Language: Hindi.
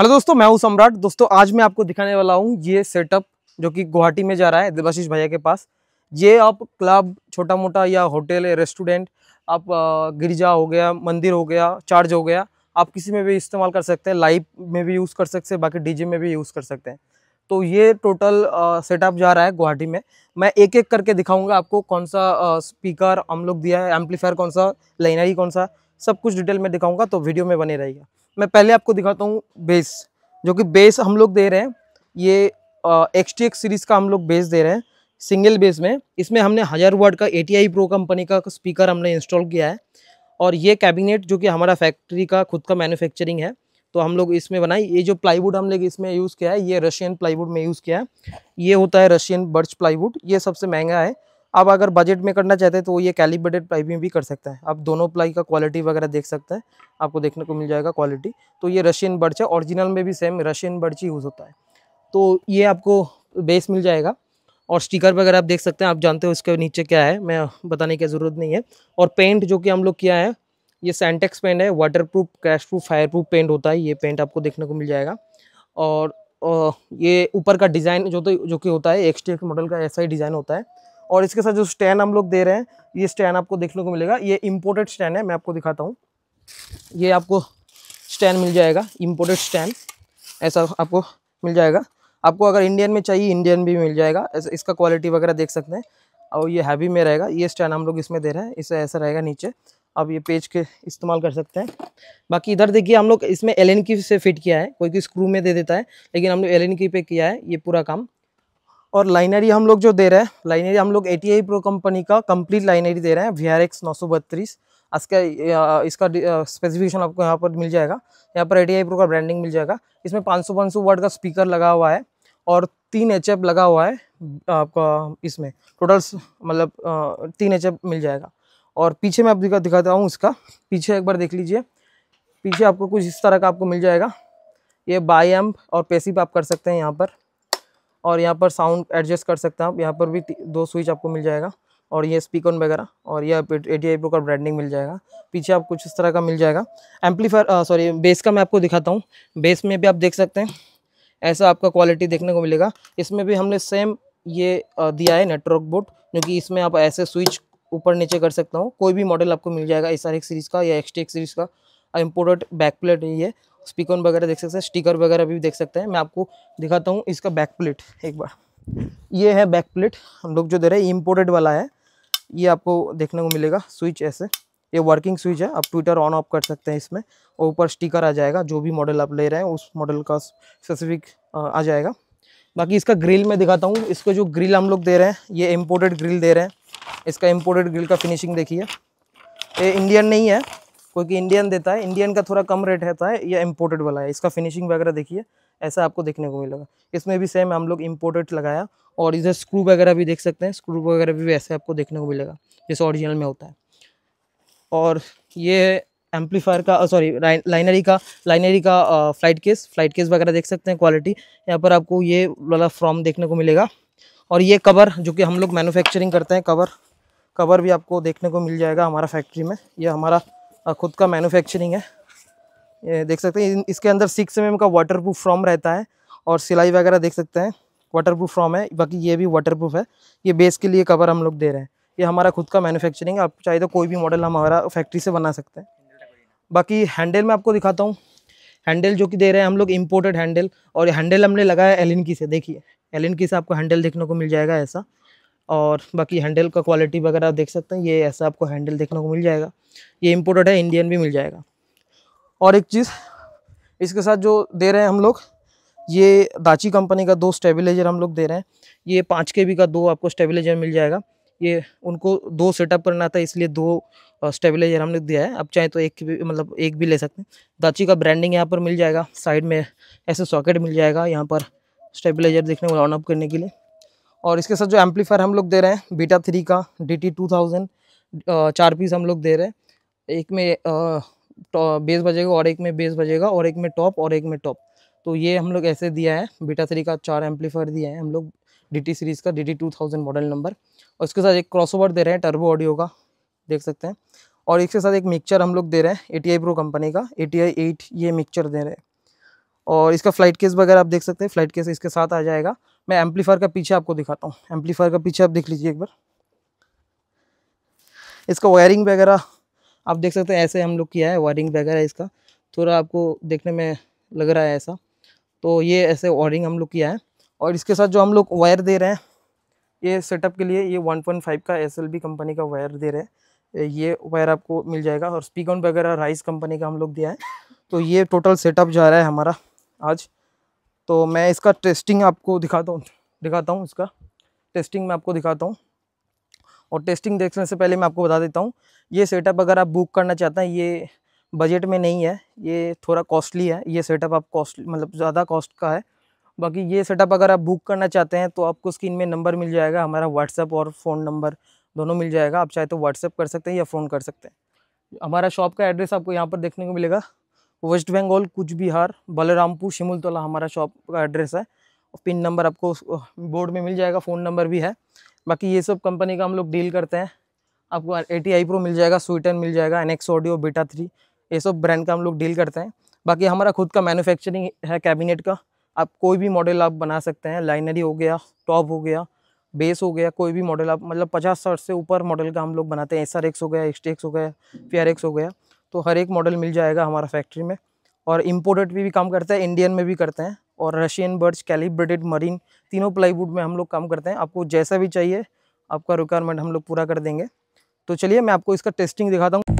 हेलो दोस्तों मैं हूं सम्राट दोस्तों आज मैं आपको दिखाने वाला हूं ये सेटअप जो कि गुवाहाटी में जा रहा है देवाशीष भैया के पास ये आप क्लब छोटा मोटा या होटल या रेस्टोरेंट आप गिरजा हो गया मंदिर हो गया चार्ज हो गया आप किसी में भी इस्तेमाल कर सकते हैं लाइव में भी यूज़ कर सकते हैं बाकी डीजे में भी यूज़ कर सकते हैं तो ये टोटल सेटअप जा रहा है गुवाहाटी में मैं एक एक करके दिखाऊंगा आपको कौन सा स्पीकर हम लोग दिया है एम्पलीफायर कौन सा लाइनरी कौन सा सब कुछ डिटेल में दिखाऊंगा तो वीडियो में बने रहेगा मैं पहले आपको दिखाता हूँ बेस जो कि बेस हम लोग दे रहे हैं ये एक्स टी एक्स सीरीज़ का हम लोग बेस दे रहे हैं सिंगल बेस में इसमें हमने हज़ार वर्ड का ए टी प्रो कंपनी का स्पीकर हमने इंस्टॉल किया है और ये कैबिनेट जो कि हमारा फैक्ट्री का खुद का मैन्युफैक्चरिंग है तो हम लोग इसमें बनाए ये जो प्लाईवुड हम लोग इसमें यूज़ किया है ये रशियन प्लाईवुड में यूज़ किया है ये होता है रशियन बर्च प्लाईवुड ये सबसे महंगा है आप अगर बजट में करना चाहते हैं तो ये कैलिब्रेटेड प्लाई में भी कर सकते हैं आप दोनों प्लाई का क्वालिटी वगैरह देख सकते हैं आपको देखने को मिल जाएगा क्वालिटी तो ये रशियन बर्च है ओरिजिनल में भी सेम रशियन बर्च ही यूज़ होता है तो ये आपको बेस मिल जाएगा और स्टिकर वगैरह आप देख सकते हैं आप जानते हो उसके नीचे क्या है मैं बताने की ज़रूरत नहीं है और पेंट जो कि हम लोग किया है ये सेंटेक्स पेंट है water proof crash proof fire proof paint होता है ये पेंट आपको देखने को मिल जाएगा और ये ऊपर का डिज़ाइन जो तो जो कि होता है एक्सटी मॉडल का ऐसा ही डिज़ाइन होता है और इसके साथ जो स्टैंड हम लोग दे रहे हैं ये स्टैंड आपको देखने को मिलेगा ये इम्पोर्टेड स्टैंड है मैं आपको दिखाता हूँ ये आपको स्टैंड मिल जाएगा इम्पोर्टेड स्टैंड ऐसा आपको मिल जाएगा आपको अगर इंडियन में चाहिए इंडियन भी मिल जाएगा इसका क्वालिटी वगैरह देख सकते हैं और ये हैवी में रहेगा ये स्टैंड हम लोग इसमें दे रहे हैं इसे ऐसा रहेगा नीचे आप ये पेज के इस्तेमाल कर सकते हैं बाकी इधर देखिए हम लोग इसमें एल की से फिट किया है कोई कोई स्क्रू में दे देता है लेकिन हम लोग एल की पे किया है ये पूरा काम और लाइनरी हम लोग जो दे रहे हैं लाइनरी हम लोग टी आई प्रो कंपनी का कंप्लीट लाइनरी दे रहे हैं वी आर एक्स नौ सौ बत्तीस इसका इसका स्पेसिफिकेशन आपको यहाँ पर मिल जाएगा यहाँ पर टी आई प्रो का ब्रांडिंग मिल जाएगा इसमें पाँच सौ पाँच सौ वाट का स्पीकर लगा हुआ है और तीन एच लगा हुआ है आपका इसमें टोटल मतलब तीन एच मिल जाएगा और पीछे मैं आपको दिखा दिखाता हूँ इसका पीछे एक बार देख लीजिए पीछे आपको कुछ इस तरह का आपको मिल जाएगा ये बाई एम्प और पेसिप आप कर सकते हैं यहाँ पर और यहाँ पर साउंड एडजस्ट कर सकते हैं आप यहाँ पर भी दो स्विच आपको मिल जाएगा और ये स्पीकर वगैरह और ये ए टी आई प्रो का ब्रांडिंग मिल जाएगा पीछे आप कुछ इस तरह का मिल जाएगा एम्पलीफायर सॉरी बेस का मैं आपको दिखाता हूँ बेस में भी आप देख सकते हैं ऐसा आपका क्वालिटी देखने को मिलेगा इसमें भी हमने सेम ये दिया है नेटवर्क बोर्ड क्योंकि इसमें आप ऐसे स्विच ऊपर नीचे कर सकता हूँ कोई भी मॉडल आपको मिल जाएगा एस आर सीरीज़ का या एक्स सीरीज़ का इम्पोर्टेड बैक प्लेट ये स्पीकर वगैरह देख सकते हैं स्टिकर वगैरह भी देख सकते हैं मैं आपको दिखाता हूँ इसका बैक प्लेट एक बार ये है बैक प्लेट हम लोग जो दे रहे हैं इम्पोर्टेड वाला है ये आपको देखने को मिलेगा स्विच ऐसे ये वर्किंग स्विच है आप ट्विटर ऑन ऑफ कर सकते हैं इसमें और ऊपर स्टिकर आ जाएगा जो भी मॉडल आप ले रहे हैं उस मॉडल का स्पेसिफिक आ जाएगा बाकी इसका ग्रिल मैं दिखाता हूँ इसको जो ग्रिल हम लोग दे रहे हैं ये इम्पोर्टेड ग्रिल दे रहे हैं इसका इम्पोर्टेड ग्रिल का फिनिशिंग देखिए ये इंडियन नहीं है क्योंकि इंडियन देता है इंडियन का थोड़ा कम रेट रहता है या इम्पोर्टेड वाला है इसका फिनिशिंग वगैरह देखिए ऐसा आपको देखने को मिलेगा इसमें भी सेम हम लोग इम्पोर्टेड लगाया और इधर स्क्रू वगैरह भी देख सकते हैं स्क्रू वगैरह भी वैसे आपको देखने को मिलेगा जैसे ऑरिजिनल में होता है और ये एम्पलीफायर का सॉरी लाइनरी का लाइनरी का फ्लाइट केस फ्लाइट केस वगैरह देख सकते हैं क्वालिटी यहाँ पर आपको ये वाला फ्रॉम देखने को मिलेगा और ये कवर जो कि हम लोग मैनुफैक्चरिंग करते हैं कवर कवर भी आपको देखने को मिल जाएगा हमारा फैक्ट्री में ये हमारा ख़ुद का मैन्युफैक्चरिंग है ये देख सकते हैं इसके अंदर सिक्स एम का वाटर प्रूफ फ्रॉम रहता है और सिलाई वगैरह देख सकते हैं वाटर प्रूफ फ्रॉम है बाकी ये भी वाटर प्रूफ है ये बेस के लिए कवर हम लोग दे रहे हैं ये हमारा खुद का मैन्युफैक्चरिंग है आप चाहे तो कोई भी मॉडल हमारा फैक्ट्री से बना सकते हैं बाकी हैंडल मैं आपको दिखाता हूँ हैंडल जो कि दे रहे हैं हम लोग इम्पोर्टेड हैंडल और हैंडल हमने लगाया एलिन की से देखिए एलिन की से आपको हैंडल देखने को मिल जाएगा ऐसा और बाकी हैंडल का क्वालिटी वगैरह आप देख सकते हैं ये ऐसा आपको हैंडल देखने को मिल जाएगा ये इम्पोर्टेड है इंडियन भी मिल जाएगा और एक चीज़ इसके साथ जो दे रहे हैं हम लोग ये दाची कंपनी का दो स्टेबिलाइज़र हम लोग दे रहे हैं ये पाँच के बी का दो आपको स्टेबिलाइज़र मिल जाएगा ये उनको दो सेटअप करना था इसलिए दो स्टेबलाइजर हमने दिया है आप चाहे तो एक भी मतलब एक भी ले सकते हैं दाची का ब्रांडिंग यहाँ पर मिल जाएगा साइड में ऐसे सॉकेट मिल जाएगा यहाँ पर स्टेबिलाइजर देखने को ऑन ऑफ करने के लिए और इसके साथ जो एम्पलीफायर हम लोग दे रहे हैं बीटा थ्री का डी टी टू थाउजेंड चार पीस हम लोग दे रहे हैं एक में बेस बजेगा और एक में बेस बजेगा और एक में टॉप और एक में टॉप तो ये हम लोग ऐसे दिया है बीटा थ्री का चार एम्पलीफायर दिया है हम लोग डी टी सीरीज़ का D T two thousand model number और इसके साथ एक क्रॉसओवर दे रहे हैं टर्बो ऑडियो का देख सकते हैं और इसके साथ एक मिक्सचर हम लोग दे रहे हैं A T I pro company का ए टी आई एट ये मिक्सचर दे रहे हैं और इसका फ्लाइट केस वगैरह आप देख सकते हैं फ्लाइट केस इसके साथ आ जाएगा मैं एम्पलीफायर का पीछे आपको दिखाता हूँ एम्पलीफायर का पीछे आप देख लीजिए एक बार इसका वायरिंग वगैरह आप देख सकते हैं ऐसे हम लोग किया है वायरिंग वगैरह इसका थोड़ा आपको देखने में लग रहा है ऐसा तो ये ऐसे वायरिंग हम लोग किया है और इसके साथ जो हम लोग वायर दे रहे हैं ये सेटअप के लिए ये 1.5 का एस कंपनी का वायर दे रहे हैं ये वायर आपको मिल जाएगा और स्पीकॉन वगैरह राइस कंपनी का हम लोग दिया है तो ये टोटल सेटअप जा रहा है हमारा आज तो मैं इसका टेस्टिंग आपको दिखाता हूँ दिखाता हूँ इसका टेस्टिंग मैं आपको दिखाता हूँ और टेस्टिंग देखने से पहले मैं आपको बता देता हूँ ये सेटअप अगर आप बुक करना चाहते हैं ये बजट में नहीं है ये थोड़ा कॉस्टली है ये सेटअप आप कॉस्ट मतलब ज़्यादा कॉस्ट का है बाकी ये सेटअप अगर आप बुक करना चाहते हैं तो आपको स्क्रीन में नंबर मिल जाएगा हमारा व्हाट्सअप और फ़ोन नंबर दोनों मिल जाएगा आप चाहे तो व्हाट्सअप कर सकते हैं या फ़ोन कर सकते हैं हमारा शॉप का एड्रेस आपको यहाँ पर देखने को मिलेगा वेस्ट बंगाल कुछ बिहार बलरामपुर शिमुलतला हमारा शॉप का एड्रेस है पिन नंबर आपको बोर्ड में मिल जाएगा फ़ोन नंबर भी है बाकी ये सब कंपनी का हम लोग डील करते हैं आपको ए टी आई प्रो मिल जाएगा स्वीटन मिल जाएगा एनएक्स ऑडियो बीटा थ्री ये सब ब्रांड का हम लोग डील करते हैं बाकी हमारा खुद का मैन्युफैक्चरिंग है कैबिनेट का आप कोई भी मॉडल आप बना सकते हैं लाइनरी हो गया टॉप हो गया बेस हो गया कोई भी मॉडल आप मतलब पचास साठ से ऊपर मॉडल का हम लोग बनाते हैं एस हो गया एक्स हो गया एक्स हो गया तो हर एक मॉडल मिल जाएगा हमारा फैक्ट्री में और इम्पोर्टेड भी, भी काम करते हैं इंडियन में भी करते हैं और रशियन बर्ड्स कैलिब्रेटेड मरीन तीनों प्लाईवुड में हम लोग काम करते हैं आपको जैसा भी चाहिए आपका रिक्वायरमेंट हम लोग पूरा कर देंगे तो चलिए मैं आपको इसका टेस्टिंग दिखाता हूँ